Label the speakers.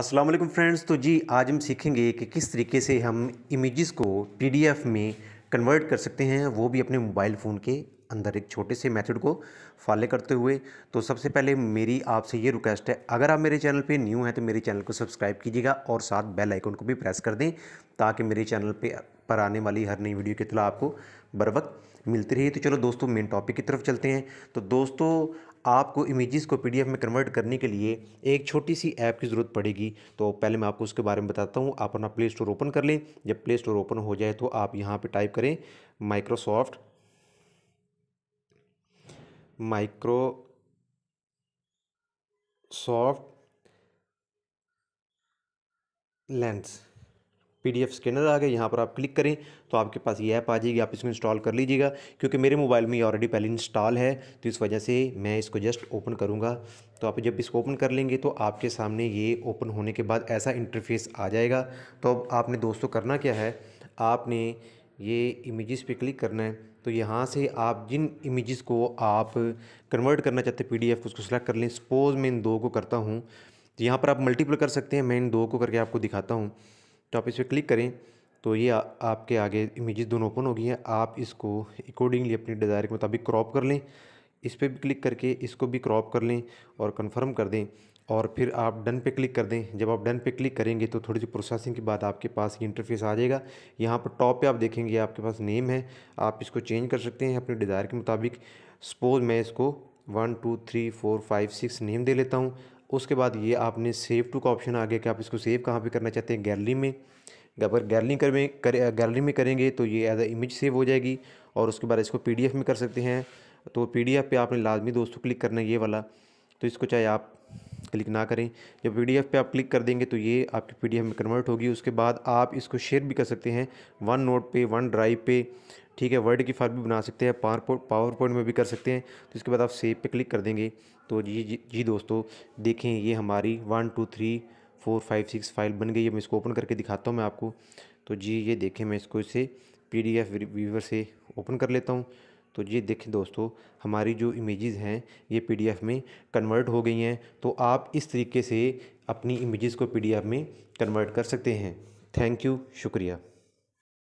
Speaker 1: अस्सलाम वालेकुम फ्रेंड्स तो जी आज हम सीखेंगे कि किस तरीके से हम इमेजेस को पीडीएफ में कन्वर्ट कर सकते हैं वो भी अपने मोबाइल फ़ोन के अंदर एक छोटे से मेथड को फॉलो करते हुए तो सबसे पहले मेरी आपसे ये रिक्वेस्ट है अगर आप मेरे चैनल पे न्यू हैं तो मेरे चैनल को सब्सक्राइब कीजिएगा और साथ बेल आइकन को भी प्रेस कर दें ताकि मेरे चैनल पर पर आने वाली हर नई वीडियो की तला आपको बर वक्त मिलती रही तो चलो दोस्तों मेन टॉपिक की तरफ चलते हैं तो दोस्तों आपको इमेजेस को पीडीएफ में कन्वर्ट करने के लिए एक छोटी सी ऐप की ज़रूरत पड़ेगी तो पहले मैं आपको उसके बारे में बताता हूँ आप अपना प्ले स्टोर ओपन कर लें जब प्ले स्टोर ओपन हो जाए तो आप यहाँ पर टाइप करें Microsoft Microsoft lens PDF scanner आ गया यहाँ पर आप क्लिक करें तो आपके पास ये ऐप आ जाएगी आप इसको इंस्टॉल कर लीजिएगा क्योंकि मेरे मोबाइल में ये ऑलरेडी पहले इंस्टॉल है तो इस वजह से मैं इसको जस्ट ओपन करूँगा तो आप जब इसको ओपन कर लेंगे तो आपके सामने ये ओपन होने के बाद ऐसा इंटरफेस आ जाएगा तो अब आपने दोस्तों करना क्या है आपने ये इमेज़ पे क्लिक करना है तो यहाँ से आप जिन इमेज़ को आप कन्वर्ट करना चाहते हैं पीडीएफ उसको सेलेक्ट कर लें सपोज़ मैं इन दो को करता हूँ तो यहाँ पर आप मल्टीपल कर सकते हैं मैं इन दो को करके आपको दिखाता हूँ तो आप इस पर क्लिक करें तो ये आ, आपके आगे इमेजेस दोनों ओपन हो गई हैं आप इसको अकॉर्डिंगली अपनी डिज़ायर के मुताबिक क्रॉप कर लें इस पर भी क्लिक करके इसको भी क्रॉप कर लें और कन्फर्म कर दें और फिर आप डन पे क्लिक कर दें जब आप डन पे क्लिक करेंगे तो थोड़ी सी प्रोसेसिंग के बाद आपके पास ये इंटरफेस आ जाएगा यहाँ पर टॉप पे आप देखेंगे आपके पास नेम है आप इसको चेंज कर सकते हैं अपने डिज़ायर के मुताबिक सपोज़ मैं इसको one two three four five six name दे लेता हूँ उसके बाद ये आपने सेव टू का ऑप्शन आ गया कि आप इसको सेव कहाँ पे करना चाहते हैं गैलरी में अगर गैलरी करें कर, गैलरी में करेंगे तो ये एज अ इमेज सेव हो जाएगी और उसके बाद इसको पी में कर सकते हैं तो पी पे आपने लाजमी दोस्तों क्लिक करना ये वाला तो इसको चाहे आप क्लिक ना करें जब पी पे आप क्लिक कर देंगे तो ये आपकी पी में कन्वर्ट होगी उसके बाद आप इसको शेयर भी कर सकते हैं वन नोट पे वन ड्राइव पे ठीक है वर्ड की फाइल भी बना सकते हैं पावर पावर पॉइंट में भी कर सकते हैं तो इसके बाद आप सेव पे क्लिक कर देंगे तो जी जी, जी दोस्तों देखें ये हमारी one two three four five six file बन गई है मैं इसको ओपन करके दिखाता हूँ मैं आपको तो जी ये देखें मैं इसको इसे पी डी व्यूवर से ओपन कर लेता हूँ तो ये देखें दोस्तों हमारी जो इमेजेस हैं ये पीडीएफ में कन्वर्ट हो गई हैं तो आप इस तरीके से अपनी इमेजेस को पीडीएफ में कन्वर्ट कर सकते हैं थैंक यू शुक्रिया